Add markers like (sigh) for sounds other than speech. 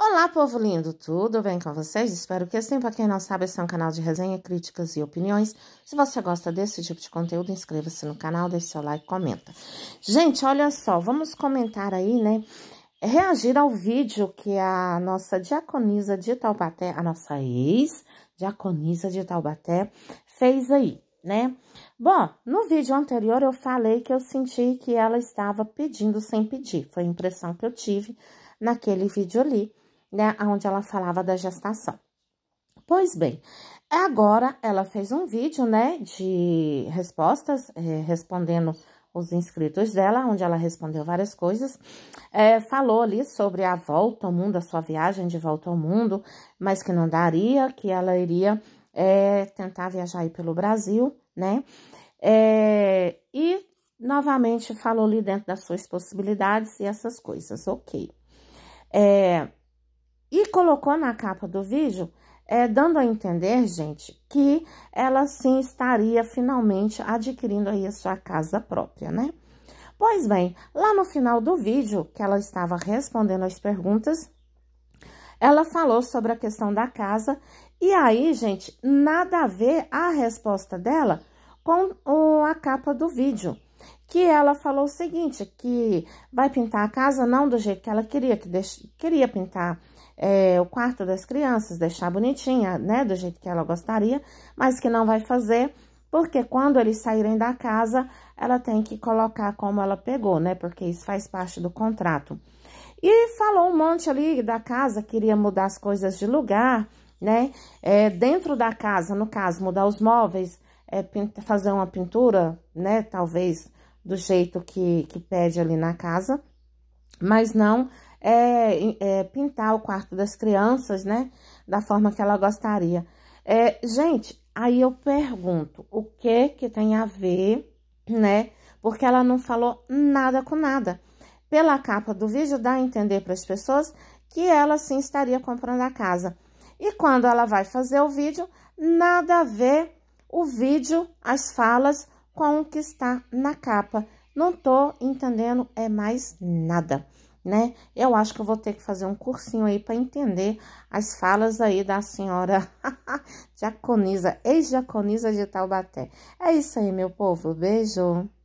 Olá, povo lindo, tudo bem com vocês? Espero que sim. Para quem não sabe, esse é um canal de resenha, críticas e opiniões. Se você gosta desse tipo de conteúdo, inscreva-se no canal, deixe seu like, comenta. Gente, olha só, vamos comentar aí, né? Reagir ao vídeo que a nossa diaconisa de Taubaté, a nossa ex-diaconisa de Taubaté, fez aí, né? Bom, no vídeo anterior eu falei que eu senti que ela estava pedindo sem pedir, foi a impressão que eu tive naquele vídeo ali né, onde ela falava da gestação. Pois bem, agora ela fez um vídeo, né, de respostas, é, respondendo os inscritos dela, onde ela respondeu várias coisas, é, falou ali sobre a volta ao mundo, a sua viagem de volta ao mundo, mas que não daria, que ela iria é, tentar viajar aí pelo Brasil, né, é, e novamente falou ali dentro das suas possibilidades e essas coisas, ok. É, colocou na capa do vídeo, é, dando a entender, gente, que ela sim estaria finalmente adquirindo aí a sua casa própria, né? Pois bem, lá no final do vídeo, que ela estava respondendo as perguntas, ela falou sobre a questão da casa. E aí, gente, nada a ver a resposta dela com a capa do vídeo. Que ela falou o seguinte, que vai pintar a casa não do jeito que ela queria, que queria pintar é, o quarto das crianças, deixar bonitinha, né, do jeito que ela gostaria, mas que não vai fazer, porque quando eles saírem da casa, ela tem que colocar como ela pegou, né, porque isso faz parte do contrato. E falou um monte ali da casa, queria mudar as coisas de lugar, né, é, dentro da casa, no caso, mudar os móveis, é, fazer uma pintura, né, talvez do jeito que, que pede ali na casa, mas não é, é, pintar o quarto das crianças, né? Da forma que ela gostaria. É, gente, aí eu pergunto, o que que tem a ver, né? Porque ela não falou nada com nada. Pela capa do vídeo dá a entender para as pessoas que ela sim estaria comprando a casa. E quando ela vai fazer o vídeo, nada a ver o vídeo, as falas com o que está na capa. Não tô entendendo é mais nada né? Eu acho que eu vou ter que fazer um cursinho aí para entender as falas aí da senhora (laughs) Jaconisa, ex-Jaconisa de Taubaté. É isso aí, meu povo. Beijo.